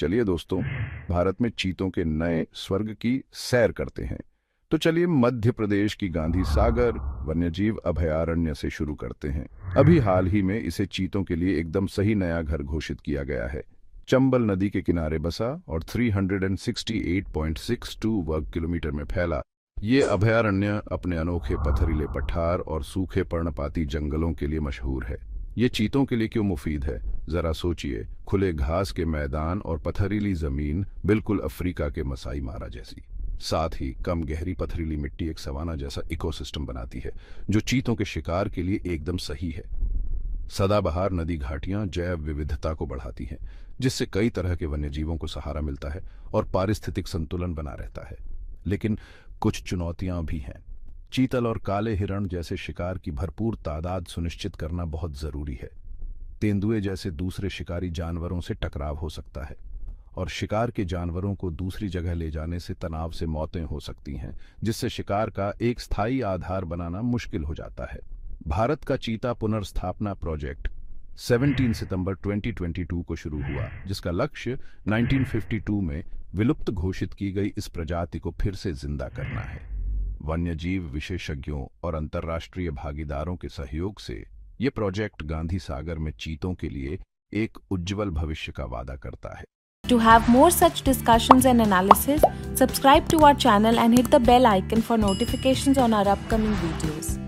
चलिए दोस्तों भारत में चीतों के नए स्वर्ग की सैर करते हैं तो चलिए मध्य प्रदेश की गांधी सागर वन्यजीव अभयारण्य से शुरू करते हैं अभी हाल ही में इसे चीतों के लिए एकदम सही नया घर घोषित किया गया है चंबल नदी के किनारे बसा और 368.62 वर्ग किलोमीटर में फैला ये अभयारण्य अपने अनोखे पथरीले पठार और सूखे पर्णपाती जंगलों के लिए मशहूर है ये चीतों के लिए क्यों मुफीद है ज़रा सोचिए खुले घास के मैदान और पथरीली ज़मीन बिल्कुल अफ्रीका के मसाई मारा जैसी साथ ही कम गहरी पथरीली मिट्टी एक सवाना जैसा इकोसिस्टम बनाती है जो चीतों के शिकार के लिए एकदम सही है सदाबहार नदी घाटियां जैव विविधता को बढ़ाती हैं जिससे कई तरह के वन्यजीवों को सहारा मिलता है और पारिस्थितिक संतुलन बना रहता है लेकिन कुछ चुनौतियां भी हैं चीतल और काले हिरण जैसे शिकार की भरपूर तादाद सुनिश्चित करना बहुत जरूरी है तेंदुए जैसे दूसरे शिकारी जानवरों से टकराव हो सकता है और शिकार के जानवरों को दूसरी जगह ले जाने से तनाव से मौतें हो सकती हैं जिससे शिकार का एक स्थायी आधार बनाना मुश्किल हो जाता है भारत का चीता पुनर्स्थापना प्रोजेक्ट 17 सितंबर 2022 को शुरू हुआ जिसका लक्ष्य 1952 में विलुप्त घोषित की गई इस प्रजाति को फिर से जिंदा करना है वन्यजीव विशेषज्ञों और अंतर्राष्ट्रीय भागीदारों के सहयोग से ये प्रोजेक्ट गांधी सागर में चीतों के लिए एक उज्जवल भविष्य का वादा करता है to have more such discussion and analysis subscribe to our channel and hit the bell icon for notification on our upcoming videos.